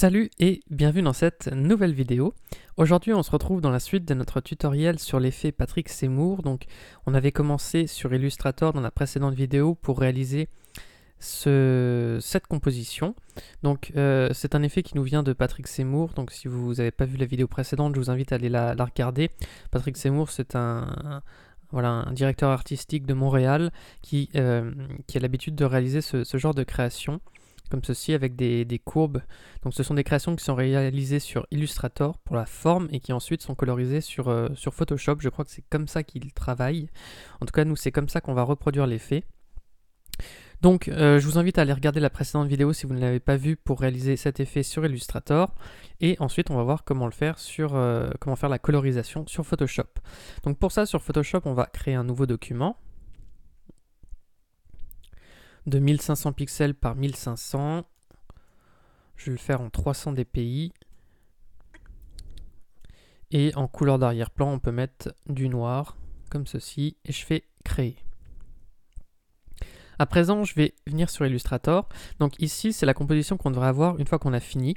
Salut et bienvenue dans cette nouvelle vidéo. Aujourd'hui on se retrouve dans la suite de notre tutoriel sur l'effet Patrick Seymour. Donc on avait commencé sur Illustrator dans la précédente vidéo pour réaliser ce, cette composition. Donc euh, c'est un effet qui nous vient de Patrick Seymour. Donc si vous n'avez pas vu la vidéo précédente, je vous invite à aller la, regarder. Patrick Seymour c'est un, voilà, un directeur artistique de Montréal qui, euh, qui a l'habitude de réaliser ce, ce, genre de création comme ceci, avec des, courbes. Donc ce sont des créations qui sont réalisées sur Illustrator pour la forme et qui ensuite sont colorisées sur, euh, sur Photoshop. Je crois que c'est comme ça qu'ils travaillent. En tout cas, nous, c'est comme ça qu'on va reproduire l'effet. Donc, euh, je vous invite à aller regarder la précédente vidéo si vous ne l'avez pas vue pour réaliser cet effet sur Illustrator. Et ensuite, on va voir comment le faire sur euh, comment faire la colorisation sur Photoshop. Donc pour ça, sur Photoshop, on va créer un nouveau document de 1500 pixels par 1500. Je vais le faire en 300 dpi. Et en couleur d'arrière-plan, on peut mettre du noir, comme ceci, et je fais créer. À présent, je vais venir sur Illustrator. Donc ici, c'est la composition qu'on devrait avoir une fois qu'on a fini.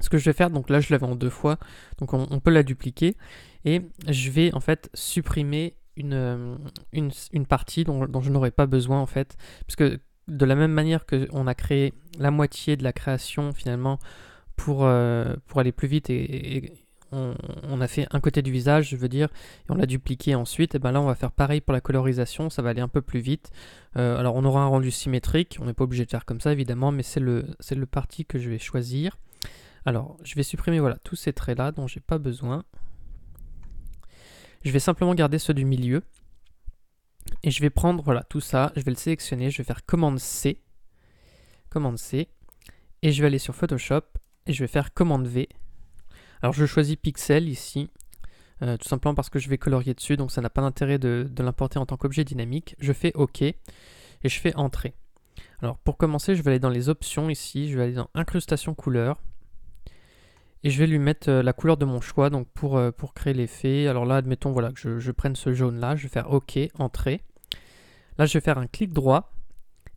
Ce que je vais faire, donc là je l'avais en deux fois, donc on, peut la dupliquer. Et je vais en fait supprimer euh, une, une, partie dont, je n'aurais pas besoin en fait. Parce que de la même manière qu'on a créé la moitié de la création finalement pour, euh, pour aller plus vite et, on, a fait un côté du visage, je veux dire, et on l'a dupliqué ensuite, et ben là on va faire pareil pour la colorisation, ça va aller un peu plus vite. Euh, alors on aura un rendu symétrique, on n'est pas obligé de faire comme ça évidemment, mais c'est le, le parti que je vais choisir. Alors je vais supprimer voilà tous ces traits là dont j'ai pas besoin. Je vais simplement garder ceux du milieu. Et je vais prendre voilà, tout ça, je vais le sélectionner, je vais faire commande C. Commande C. Et je vais aller sur Photoshop et je vais faire commande V. Alors je choisis pixel ici, euh, tout simplement parce que je vais colorier dessus, donc ça n'a pas d'intérêt de, de l'importer en tant qu'objet dynamique. Je fais OK et je fais Entrée. Alors pour commencer, je vais aller dans les options ici, je vais aller dans Incrustation couleur, et je vais lui mettre euh, la couleur de mon choix donc pour, euh, pour créer l'effet. Alors là, admettons voilà, que je, prenne ce jaune-là. Je vais faire OK, Entrée. Là, je vais faire un clic droit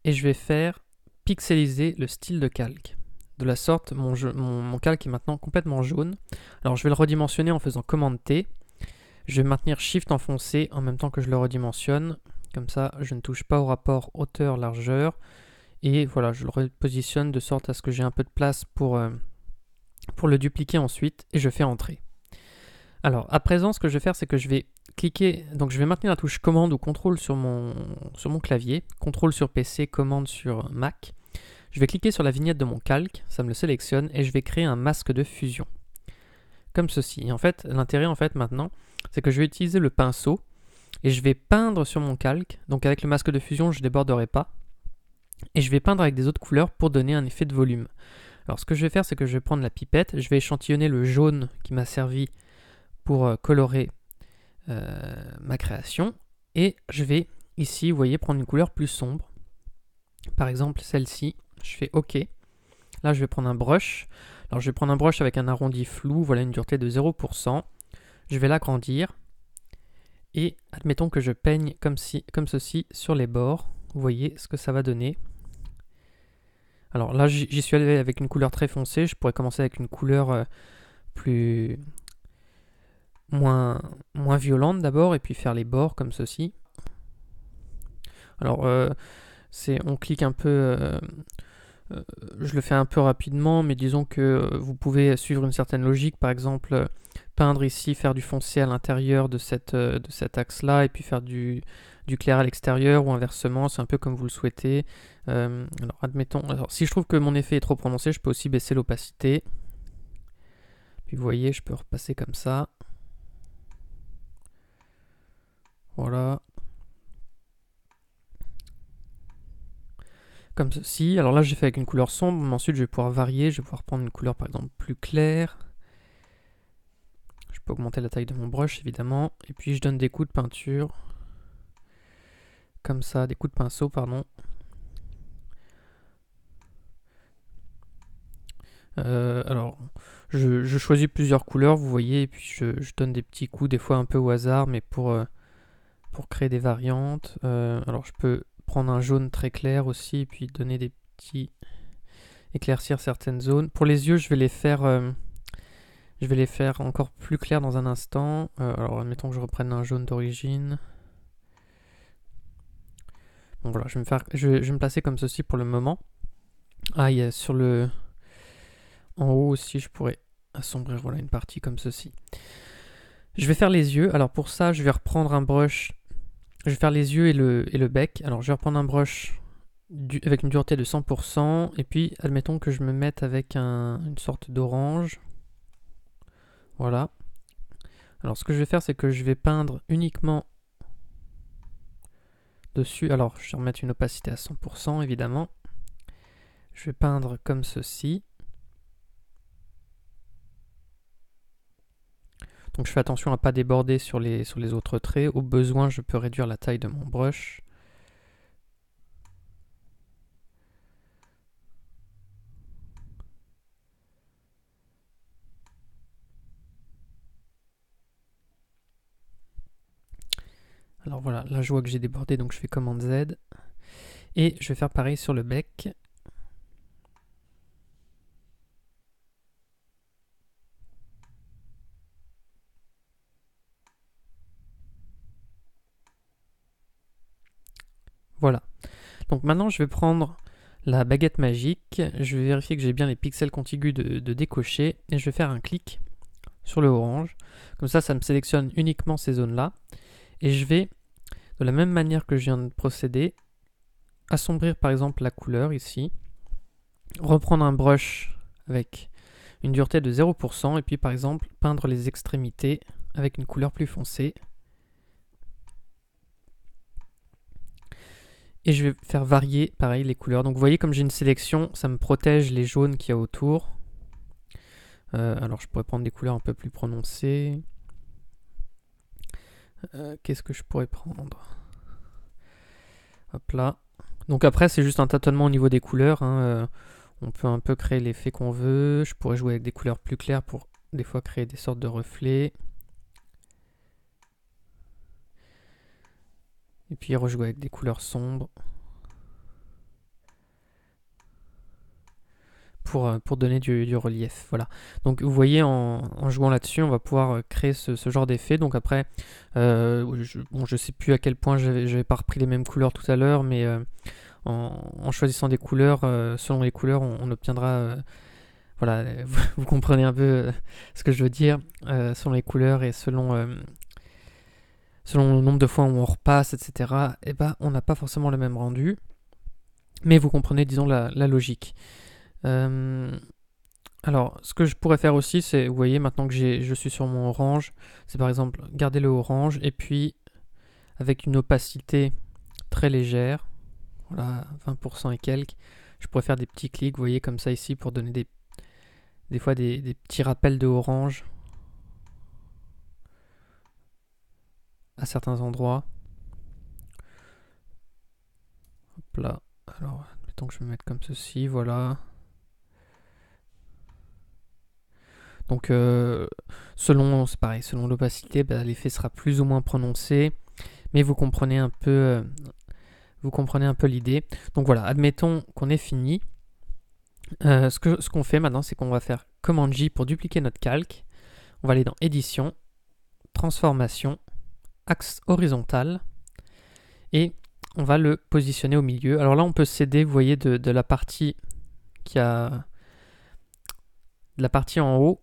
et je vais faire pixeliser le style de calque. De la sorte, mon, mon, calque est maintenant complètement jaune. Alors je vais le redimensionner en faisant commande T. Je vais maintenir Shift enfoncé en même temps que je le redimensionne. Comme ça, je ne touche pas au rapport hauteur-largeur. Et voilà, je le repositionne de sorte à ce que j'ai un peu de place pour, euh, pour le dupliquer ensuite et je fais entrer. Alors à présent ce que je vais faire c'est que je vais cliquer, donc je vais maintenir la touche commande ou contrôle sur mon, sur mon clavier, contrôle sur PC, commande sur Mac. Je vais cliquer sur la vignette de mon calque, ça me le sélectionne et je vais créer un masque de fusion. Comme ceci. en fait, l'intérêt en fait maintenant, c'est que je vais utiliser le pinceau et je vais peindre sur mon calque. Donc avec le masque de fusion, je déborderai pas. Et je vais peindre avec des autres couleurs pour donner un effet de volume. Alors ce que je vais faire, c'est que je vais prendre la pipette, je vais échantillonner le jaune qui m'a servi pour euh, colorer euh, ma création, et je vais ici, vous voyez, prendre une couleur plus sombre. Par exemple celle-ci, je fais OK. Là, je vais prendre un brush. Alors je vais prendre un brush avec un arrondi flou, voilà une dureté de 0%. Je vais l'agrandir. Et admettons que je peigne comme, si, comme ceci sur les bords. Vous voyez ce que ça va donner. Alors là, j'y suis allé avec une couleur très foncée. Je pourrais commencer avec une couleur euh, plus. moins, moins violente d'abord, et puis faire les bords comme ceci. Alors, euh, c'est, on clique un peu. Euh, je le fais un peu rapidement, mais disons que vous pouvez suivre une certaine logique. Par exemple, peindre ici, faire du foncé à l'intérieur de, de cet axe-là, et puis faire du, du clair à l'extérieur ou inversement, c'est un peu comme vous le souhaitez. Euh, alors admettons, alors, si je trouve que mon effet est trop prononcé, je peux aussi baisser l'opacité. Puis vous voyez, je peux repasser comme ça. Voilà. Comme ceci. Alors là, j'ai fait avec une couleur sombre, mais ensuite je vais pouvoir varier. Je vais pouvoir prendre une couleur par exemple plus claire. Je peux augmenter la taille de mon brush évidemment. Et puis je donne des coups de peinture comme ça, des coups de pinceau, pardon. Euh, alors, je, choisis plusieurs couleurs, vous voyez, et puis je, donne des petits coups, des fois un peu au hasard, mais pour, euh, créer des variantes. Euh, alors, je peux prendre un jaune très clair aussi, et puis donner des petits... éclaircir certaines zones. Pour les yeux, je vais les faire... je vais les faire encore plus clairs dans un instant. alors, admettons que je reprenne un jaune d'origine voilà, je vais me, placer comme ceci pour le moment. Ah, il y a sur le. En haut aussi, je pourrais assombrir voilà, une partie comme ceci. Je vais faire les yeux. Alors pour ça, je vais reprendre un brush. Je vais faire les yeux et le, et le bec. Alors je vais reprendre un brush avec une dureté de 100%. Et puis, admettons que je me mette avec une sorte d'orange. Voilà. Alors ce que je vais faire, c'est que je vais peindre uniquement dessus. Alors, je vais remettre une opacité à 100%, évidemment. Je vais peindre comme ceci. Donc je fais attention à ne pas déborder sur les, sur les autres traits. Au besoin, je peux réduire la taille de mon brush. Alors voilà, là je vois que j'ai débordé, donc je fais commande Z. Et je vais faire pareil sur le bec. Voilà. Donc maintenant, je vais prendre la baguette magique, je vais vérifier que j'ai bien les pixels contigus de, de, décocher, et je vais faire un clic sur le orange. Comme ça, ça me sélectionne uniquement ces zones-là. Et je vais, de la même manière que je viens de procéder, assombrir par exemple la couleur ici, reprendre un brush avec une dureté de 0%, et puis par exemple peindre les extrémités avec une couleur plus foncée. Et je vais faire varier pareil les couleurs. Donc vous voyez comme j'ai une sélection, ça me protège les jaunes qu'il y a autour. Euh, alors je pourrais prendre des couleurs un peu plus prononcées. Euh, qu'est-ce que je pourrais prendre Hop là. Donc après, c'est juste un tâtonnement au niveau des couleurs. Hein, euh, on peut un peu créer l'effet qu'on veut. Je pourrais jouer avec des couleurs plus claires pour des fois créer des sortes de reflets. Et puis rejouer avec des couleurs sombres. Euh, pour, donner du, relief. Voilà. Donc vous voyez, en, jouant là-dessus, on va pouvoir euh, créer ce, genre d'effet. Donc après, euh, je, bon, sais plus à quel point je n'ai pas repris les mêmes couleurs tout à l'heure, mais en, choisissant des couleurs, selon les couleurs, on, obtiendra voilà, vous, comprenez un peu ce que je veux dire, selon les couleurs et selon, selon le nombre de fois où on repasse, etc., et eh ben, on n'a pas forcément le même rendu, mais vous comprenez, disons, la logique. Euh, alors, ce que je pourrais faire aussi, c'est, vous voyez, maintenant que je suis sur mon orange, c'est par exemple garder le orange et puis avec une opacité très légère, voilà, 20% et quelques, je pourrais faire des petits clics, vous voyez, comme ça ici pour donner des, fois des, petits rappels de orange à certains endroits. Hop là, alors, mettons que je me mette comme ceci, voilà. Donc, euh, selon, c'est pareil, selon l'opacité, bah, l'effet sera plus ou moins prononcé, mais vous comprenez un peu, euh, vous comprenez un peu l'idée. Donc voilà, admettons qu'on est fini. Euh, ce qu'on ce fait maintenant, c'est qu'on va faire Command J pour dupliquer notre calque. On va aller dans Édition, Transformation, Axe horizontal, et on va le positionner au milieu. Alors là, on peut céder, vous voyez, de, la partie qui a de la partie en haut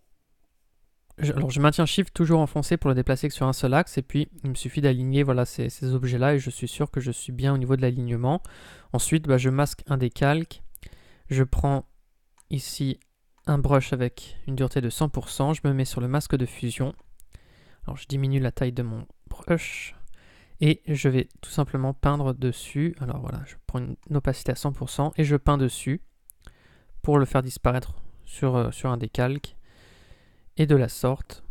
je, alors je maintiens shift toujours enfoncé pour le déplacer sur un seul axe et puis il me suffit d'aligner voilà ces, objets là et je suis sûr que je suis bien au niveau de l'alignement. Ensuite bah, je masque un calques, je prends ici un brush avec une dureté de 100%, je me mets sur le masque de fusion. Alors je diminue la taille de mon brush et je vais tout simplement peindre dessus. Alors voilà, je prends une opacité à 100% et je peins dessus pour le faire disparaître sur, euh, sur un calques. Et de la sorte,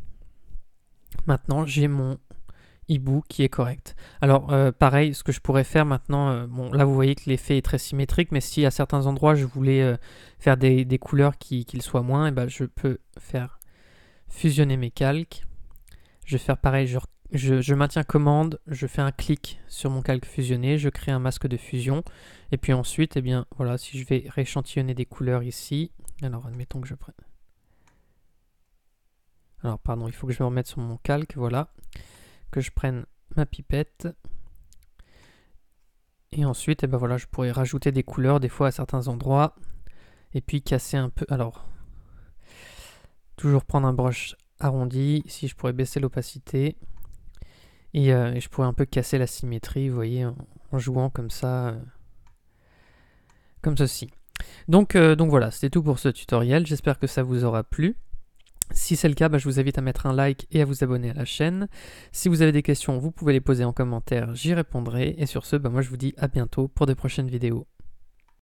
maintenant j'ai mon hibou qui est correct. Alors euh, pareil, ce que je pourrais faire maintenant, euh, bon là vous voyez que l'effet est très symétrique, mais si à certains endroits je voulais euh, faire des, couleurs qui, soient moins, et eh ben, je peux faire fusionner mes calques. Je vais faire pareil, je, maintiens commande, je fais un clic sur mon calque fusionné, je crée un masque de fusion, et puis ensuite, et eh bien voilà, si je vais rééchantillonner des couleurs ici, alors admettons que je prenne alors, pardon, il faut que je me remette sur mon calque, voilà. Que je prenne ma pipette. Et ensuite, eh ben voilà, je pourrais rajouter des couleurs des fois à certains endroits. Et puis casser un peu. Alors, toujours prendre un brush arrondi. Si je pourrais baisser l'opacité. Et, euh, je pourrais un peu casser la symétrie, vous voyez, en, jouant comme ça. Euh, comme ceci. Donc, euh, donc voilà, c'était tout pour ce tutoriel. J'espère que ça vous aura plu. Si c'est le cas, bah, je vous invite à mettre un like et à vous abonner à la chaîne. Si vous avez des questions, vous pouvez les poser en commentaire, j'y répondrai. Et sur ce, bah, moi je vous dis à bientôt pour de prochaines vidéos.